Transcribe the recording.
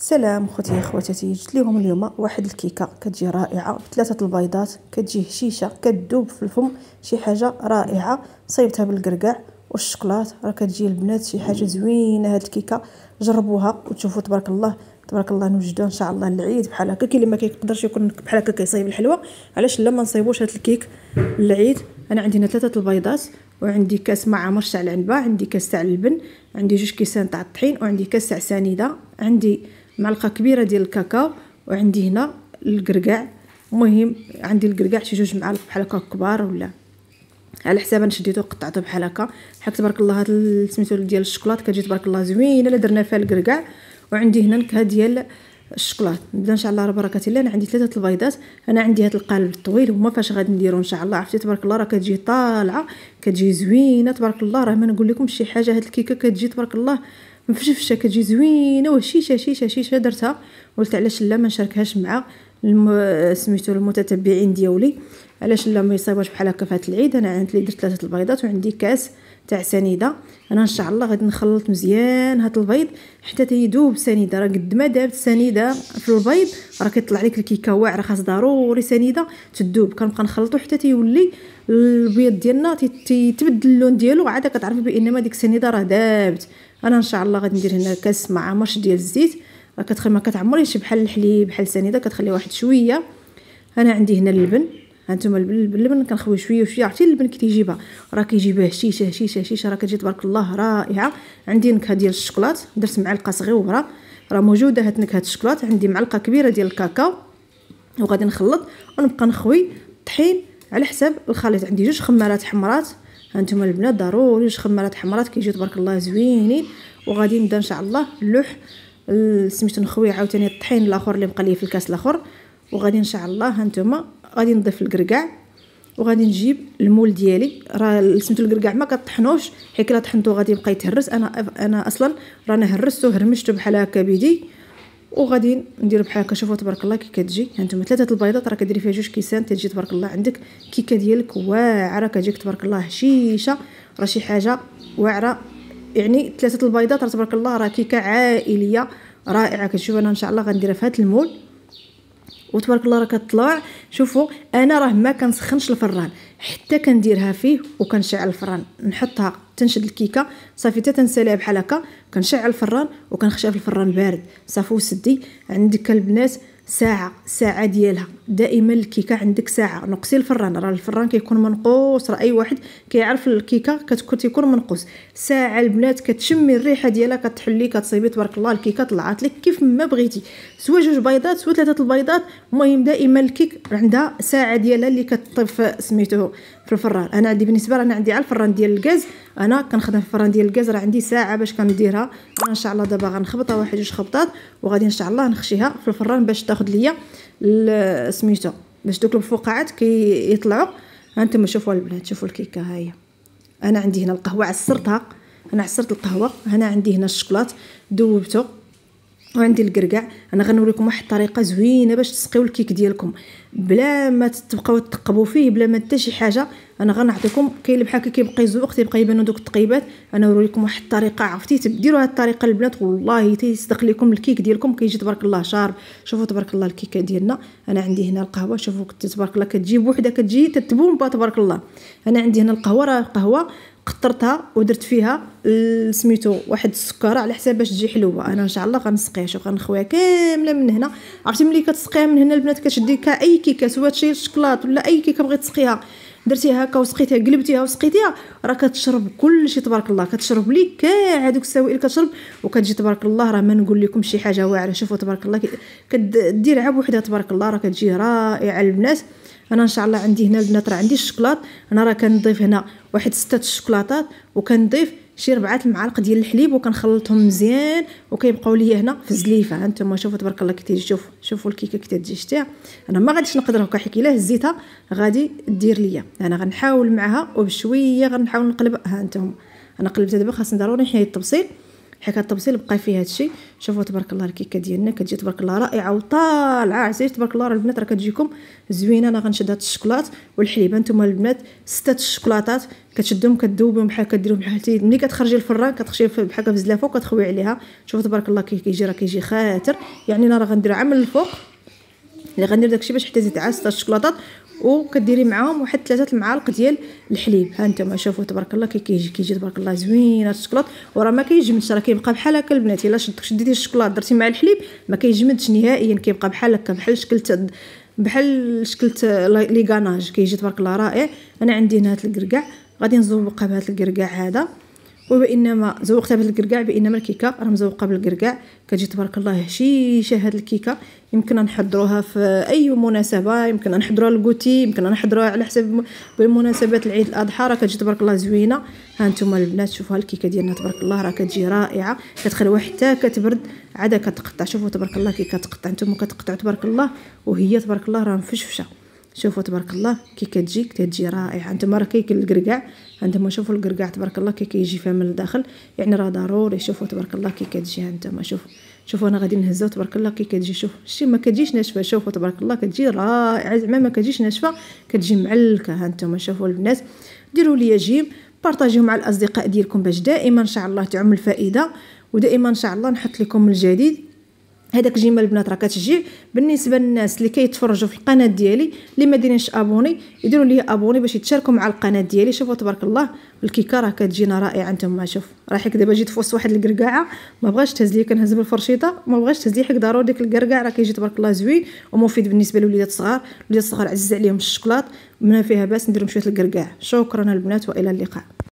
سلام خوتي خواتاتي جبت لهم اليوم واحد الكيكه كتجي رائعه بثلاثه البيضات كتجي هشيشه كتذوب في الفم شي حاجه رائعه صيبتها بالكركاع والشكلاط راه كتجي البنات شي حاجه زوينه هاد الكيكه جربوها وتشوفوا تبارك الله تبارك الله نوجدوها ان شاء الله العيد بحال هكا كاين اللي ما كيقدرش يكون بحال هكا كيصايب الحلوى علاش لا ما نصايبوش هاد الكيك للعيد انا عندي هنا ثلاثه البيضات وعندي كاس مع مرش تاع العنبه عندي كاس تاع اللبن عندي جوج كيسان تاع الطحين وعندي كاس تاع سنيده عندي معلقه كبيره ديال الكاكاو وعندي هنا الكركاع المهم عندي الكركاع شي جوج معالق بحال هكا كبار ولا على حساب انا شديته وقطعته بحال هكا بحال تبارك الله هاد سميتو ديال الشكلاط كتجي تبارك الله زوينه الا درنا فيها الكركاع وعندي هنا نكهه ديال الشكلاط نبدا ان شاء الله على بركه الله انا عندي ثلاثه البيضات انا عندي هاد القالب الطويل هما فاش غادي نديرو ان شاء الله عرفتي تبارك الله راه كتجي طالعه كتجي زوينه تبارك الله راه ما نقول لكم شي حاجه هاد الكيكه كتجي تبارك الله مفشفشه كتجي زوينه وشيشه شيشه شيشه درتها قلت علاش لا ما نشاركهاش مع الم... سميتو المتتبعين ديولي علاش لا ما يصيبوش بحال هكا فهاد العيد انا عندي لي درت ثلاثه البيضات وعندي كاس تاع سنيده انا ان شاء الله غادي نخلط مزيان هاد البيض حتى تيدوب سنيده راه قد ما دابت سنيده في البيض راه كيطلع لك الكيكه واعره خاص ضروري سنيده تذوب كنبقى نخلطو حتى تيولي البيض ديالنا تيتبدل اللون ديالو عاد كتعرفي بان ما ديك السنيده راه دابت انا ان شاء الله غادي ندير هنا كاس مع مرش ديال الزيت راه كتخلي ما كتعمريش بحال الحليب بحال السنيده كتخلي واحد شويه انا عندي هنا اللبن هانتوما اللبن كنخوي شويه وشويه عرفتي اللبن كي تيجيبها راه كيجيبها هشيشه هشيشه هشيشه راه كتجي تبارك الله رائعه عندي نكهه ديال الشكلاط درت معلقه صغيره راه موجوده هاد نكهه الشكلاط عندي معلقه كبيره ديال الكاكاو وغادي نخلط ونبقى نخوي الطحين على حساب الخليط عندي جوج خمارات حمرات هانتوما البنات ضروري شي خمارات حمرات كيجيو تبارك الله زوينين وغادي نبدا ان شاء الله اللوح سميتو نخوي عاوتاني الطحين الاخر اللي بقى لي في الكاس الاخر وغادي ان شاء الله هانتوما غادي نضيف الكركاع وغادي نجيب المول ديالي راه سميتو الكركاع ما كطحنوش حيت الا طحنتو غادي يبقى يتهرس انا انا اصلا رانا هرستو هرمشتو بحال هكا بيدي وغادي نديرو بحال هكا شوفو تبارك الله كي كتجي هانتوما يعني ثلاثه البيضات راه كديري فيها جوج كيسان تجي تبارك الله عندك كيكه ديالك واعره كتجيك تبارك الله هشيشه راه شي حاجه واعره يعني ثلاثه البيضات راه تبارك الله راه كيكه عائليه رائعه كتشوف انا ان شاء الله غنديرها في هذا المول وتبارك الله راه كطلع شوفو انا راه ما كنسخنش الفران حتى كنديرها فيه وكنشعل الفران نحطها تنشد الكيكه صافي حتى تنساليها بحال هكا كنشعل الفران وكنخشيها في الفران بارد صافي وسدي عندك البنات ساعة ساعة ديالها دائما الكيكة عندك ساعة نقصي الفران راه الفران كيكون منقوص راه أي واحد كيعرف الكيكة كتكون تيكون منقوص ساعة البنات كتشمي الريحة ديالها كتحلي كتصيبي تبارك الله الكيكة طلعت لك كيف ما بغيتي سوا جوج بيضات سوا ثلاثة البيضات المهم دائما الكيك عندها ساعة ديالها اللي كطيب سميتو في الفران انا عندي بالنسبه لي انا عندي على الفران ديال الغاز انا كنخدم في الفران ديال الغاز راه عندي ساعه باش كنديرها انا ان شاء الله دابا غنخبطها واحد جوج خبطات وغادي ان شاء الله نخشيها في الفران باش تاخذ ليا سميتو باش دوك الفقاعات كيطلعوا كي هانتوما شوفوا البنات شوفوا الكيكه ها هي انا عندي هنا القهوه عصرتها انا عصرت القهوه هنا عندي هنا الشوكولات ذوبته وعندي الكركاع انا غنوريكم واحد الطريقه زوينه باش تسقيو الكيك ديالكم بلا ما تبقاو تقبوا فيه بلا ما حتى شي حاجه انا غنعطيكم كاين بحال هكا كيبقى يزوق تيبقى يبانو دوك التقيبات انا نوريكم واحد الطريقه عرفتي تديروا هاد الطريقه البنات والله تيصدق لكم الكيك ديالكم كيجي تبارك الله شارب شوفوا تبارك الله الكيكه ديالنا انا عندي هنا القهوه شوفوا تبارك الله كتجيب وحده كتجي تتبوم تبارك الله انا عندي هنا القهوه راه قهوه قطرتها ودرت فيها سميتو واحد السكره على حساب باش تجي حلوه انا ان شاء الله غنسقيها شوف غنخويها كامله من هنا عرفتي ملي كتسقيها من هنا البنات كتشدي اي كيكه سواء شي الشكلاط ولا اي كيكه بغيت تسقيها درتي هكا وسقيتيها قلبتيها وسقيتيها راه كتشرب كلشي تبارك الله كتشرب لي كاع هذوك السوائل كتشرب وكتجي تبارك الله راه ما نقول لكم شي حاجه واعره شوفوا تبارك الله كدير عاب وحده تبارك الله راه كتجي رائعه البنات انا ان شاء الله عندي هنا البنات راه عندي الشكلاط انا راه كنضيف هنا واحد ستة الشكلاطات وكنضيف شي ربعة المعالق ديال الحليب وكنخلطهم مزيان وكيبقاو ليا هنا في الزليفه ها انتم شوفوا تبارك الله كي تجي شوفوا شوفوا الكيكه كي تجي شتيها انا ما غاديش نقدر هكا حكي الا هزيتها غادي دير ليا انا غنحاول معها وبشويه غنحاول نقلب ها انتم انا قلبتها دابا خاصني ضروري نحيد التبصيل حيت الطبسيل بقى فيه هادشي شوفوا تبارك الله الكيكه ديالنا كتجي تبارك الله رائعه وطالعه عزيز تبارك الله البنات راه كتجيكم زوينه انا غنشد هاد الشكلاط والحليب نتوما البنات سته الشكلاطات كتشدهم كتذوبهم بحال كديرهم بحال ملي كتخرجي الفران كتخشي بحال في الزلافه وكتخوي عليها شوفوا تبارك الله كي كيجي راه كيجي خاتر يعني انا راه غندير عام من الفوق اللي غندير داكشي باش حتى يزيد عا سته الشكلاطات وكديري معاهم واحد ثلاثه المعالق ديال الحليب ها انتم شوفوا تبارك الله كي كيجي كيجي تبارك الله زوين هاد الشكلاط وراه ما كيجمدش راه كيبقى بحال هكا البنات الا شديتي الشكلاط درتي مع الحليب ما كيجمدش نهائيا كيبقى بحال هكا بحال شكل بحال شكل لي كاناج كيجي تبارك الله رائع انا عندي هنا هاد الكركاع غادي نزوقها بهاد الكركاع هذا وبانما زوقتها بالقرقاع بانما الكيكه راه مزوقه بالقرقاع كتجي تبارك الله هشيشه هاد الكيكه يمكن نحضروها في اي مناسبه يمكن نحضروها للكوتي يمكن نحضروها على حسب بمناسبه العيد الاضحى راه كتجي تبارك الله زوينه ها نتوما البنات شوفوا الكيكه ديالنا تبارك الله راه كتجي رائعه كتخلوها حتى كتبرد عاد كتقطع شوفوا تبارك الله كي كتقطع نتوما كتقطع تبارك الله وهي تبارك الله راه مفشفشه شوفوا تبارك الله كي كتجي كتجي رائعه انتما راه كيك الكركاع هانتوما شوفوا الكركاع تبارك الله كي كيجي فيها من الداخل يعني راه ضروري شوفوا تبارك الله كي كتجي هانتوما شوفوا شوفوا انا غادي نهزها تبارك الله كي كتجي شوف شتي ما كتجيش ناشفه شوفوا تبارك الله كتجي رائعه زعما ما كتجيش ناشفه كتجي معلكه هانتوما شوفوا البنات ديروا لي جيم بارطاجيو مع الاصدقاء ديالكم باش دائما ان شاء الله تعم الفائده ودائما ان شاء الله نحط لكم الجديد هذاك جيمال البنات راه كتجي بالنسبه للناس اللي كيتفرجوا في القناه ديالي اللي ما دايرينش ابوني يديروا لي ابوني باش يتشاركوا مع القناه ديالي شوفوا تبارك الله الكيكه راه كتجينا رائعه نتوما شوف راه حيك دابا جيت في وسط واحد الكركاعه ما بغاش تهز لي كنهز بالفرشيطه ما بغاش تهز لي حيك ضروري ديك الكركاع راه كيجي تبارك الله زوين ومفيد بالنسبه للوليدات الصغار الوليدات الصغار عزز عليهم الشكلاط ما فيها باس نديرهم شويه الكركاع شكرا البنات والى اللقاء